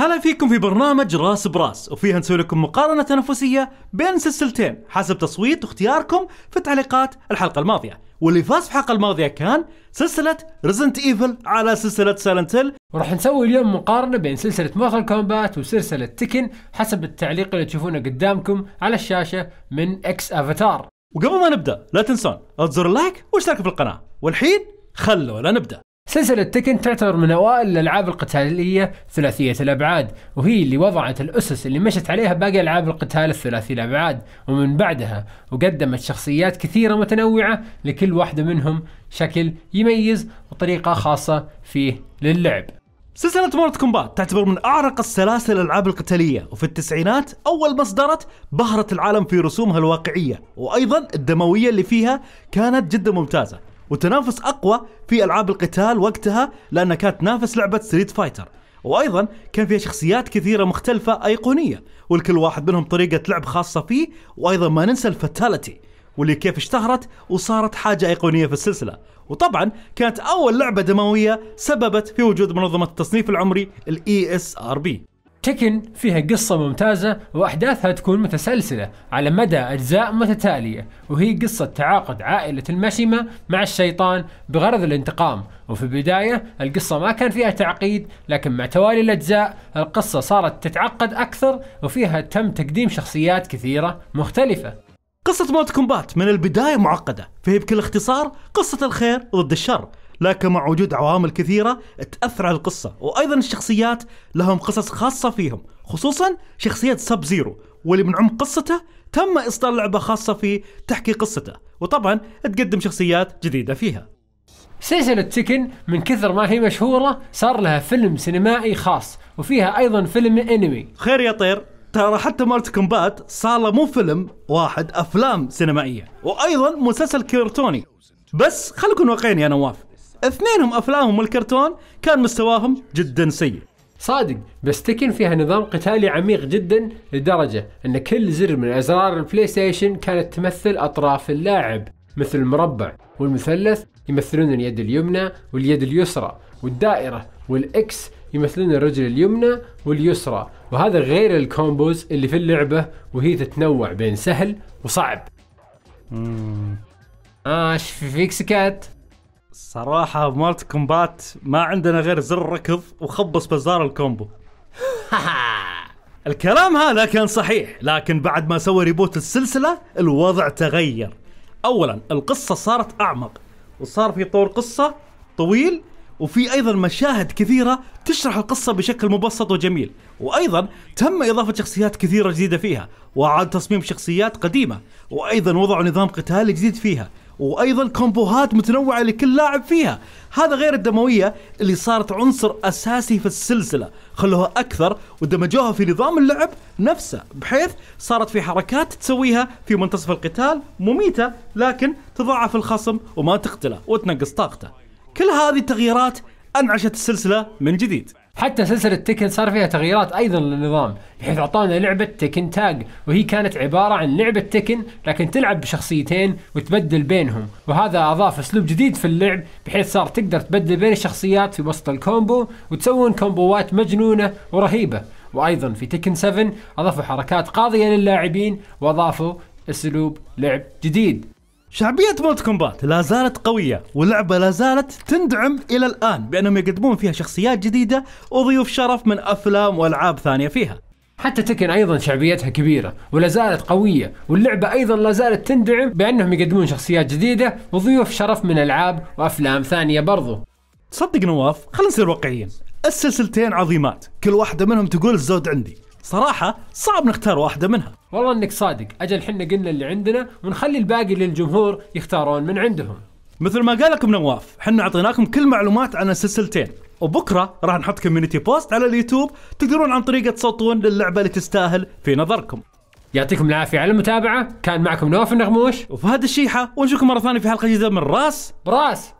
هلا فيكم في برنامج راس براس وفيها نسوي لكم مقارنة تنافسية بين سلسلتين حسب تصويت واختياركم في تعليقات الحلقة الماضية واللي فاز في الحلقة الماضية كان سلسلة ريزنت ايفل على سلسلة سالنتل وراح نسوي اليوم مقارنة بين سلسلة مورتال كومبات وسلسلة تكن حسب التعليق اللي تشوفونه قدامكم على الشاشة من اكس افاتار وقبل ما نبدأ لا تنسون تزر لايك واشترك في القناة والحين خلونا نبدأ سلسلة تكن تعتبر من أوائل الألعاب القتالية ثلاثية الأبعاد وهي اللي وضعت الأسس اللي مشت عليها باقي ألعاب القتال الثلاثي الأبعاد ومن بعدها وقدمت شخصيات كثيرة متنوعة لكل واحدة منهم شكل يميز وطريقة خاصة فيه للعب سلسلة مورت كومبات تعتبر من أعرق السلاسل الألعاب القتالية وفي التسعينات أول ما اصدرت بهرت العالم في رسومها الواقعية وأيضا الدموية اللي فيها كانت جدا ممتازة وتنافس اقوى في العاب القتال وقتها لانها كانت تنافس لعبه ستريت فايتر وايضا كان فيها شخصيات كثيره مختلفه ايقونيه والكل واحد منهم طريقه لعب خاصه فيه وايضا ما ننسى الفاتاليتي واللي كيف اشتهرت وصارت حاجه ايقونيه في السلسله وطبعا كانت اول لعبه دمويه سببت في وجود منظمه التصنيف العمري الاي اس ار بي تكن فيها قصة ممتازة وأحداثها تكون متسلسلة على مدى أجزاء متتالية وهي قصة تعاقد عائلة المشيمة مع الشيطان بغرض الانتقام وفي البداية القصة ما كان فيها تعقيد لكن مع توالي الأجزاء القصة صارت تتعقد أكثر وفيها تم تقديم شخصيات كثيرة مختلفة قصة موت كومبات من البداية معقدة فهي بكل اختصار قصة الخير ضد الشر لكن مع وجود عوامل كثيرة تأثر على القصة وأيضا الشخصيات لهم قصص خاصة فيهم خصوصا شخصية سب زيرو واللي من عمق قصته تم إصدار لعبة خاصة فيه تحكي قصته وطبعا تقدم شخصيات جديدة فيها سلسلة تيكن من كثر ما هي مشهورة صار لها فيلم سينمائي خاص وفيها أيضا فيلم أنمي خير يا طير ترى حتى مارت كومبات صار له مو فيلم واحد أفلام سينمائية وأيضا مسلسل كرتوني بس خلكم واقعين يا نواف اثنينهم افلامهم الكرتون كان مستواهم جدا سيء صادق بس تكن فيها نظام قتالي عميق جدا لدرجة ان كل زر من ازرار البلاي ستيشن كانت تمثل اطراف اللاعب مثل المربع والمثلث يمثلون اليد اليمنى واليد اليسرى والدائرة والاكس يمثلون الرجل اليمنى واليسرى وهذا غير الكومبوز اللي في اللعبة وهي تتنوع بين سهل وصعب. اممم آه فيك سكات؟ صراحة مالت كومبات ما عندنا غير زر ركض وخبص بزار الكومبو الكلام هذا كان صحيح لكن بعد ما سوى ريبوت السلسلة الوضع تغير أولا القصة صارت أعمق وصار في طور قصة طويل وفي ايضا مشاهد كثيره تشرح القصه بشكل مبسط وجميل وايضا تم اضافه شخصيات كثيره جديده فيها واعاد تصميم شخصيات قديمه وايضا وضعوا نظام قتال جديد فيها وايضا كومبوهات متنوعه لكل لاعب فيها هذا غير الدمويه اللي صارت عنصر اساسي في السلسله خلوها اكثر ودمجوها في نظام اللعب نفسه بحيث صارت في حركات تسويها في منتصف القتال مميته لكن تضاعف الخصم وما تقتله وتنقص طاقته كل هذه التغييرات انعشت السلسله من جديد حتى سلسله تكن صار فيها تغييرات ايضا للنظام بحيث اعطونا لعبه تكن تاج وهي كانت عباره عن لعبه تكن لكن تلعب بشخصيتين وتبدل بينهم وهذا اضاف اسلوب جديد في اللعب بحيث صار تقدر تبدل بين الشخصيات في وسط الكومبو وتسوون كومبوات مجنونه ورهيبه وايضا في تكن 7 اضافوا حركات قاضيه للاعبين واضافوا اسلوب لعب جديد شعبية مولت كومبات لا زالت قوية واللعبة لا زالت تندعم إلى الآن بأنهم يقدمون فيها شخصيات جديدة وضيوف شرف من أفلام وألعاب ثانية فيها حتى تكن ايضا شعبيتها كبيره ولا زالت قويه واللعبه ايضا لا زالت تندعم بانهم يقدمون شخصيات جديده وضيوف شرف من العاب وافلام ثانيه برضو تصدق نواف خلينا نصير واقعيين السلسلتين عظيمات كل واحده منهم تقول الزود عندي صراحه صعب نختار واحده منها والله انك صادق اجل حنا قلنا اللي عندنا ونخلي الباقي للجمهور يختارون من عندهم مثل ما قال لكم نواف حنا اعطيناكم كل معلومات عن السلسلتين وبكره راح نحط كوميونتي بوست على اليوتيوب تقدرون عن طريقه تصوتون للعبه اللي تستاهل في نظركم يعطيكم العافيه على المتابعه كان معكم نواف النغموش وفهد الشيحه ونشوفكم مره ثانيه في حلقه جديده من راس براس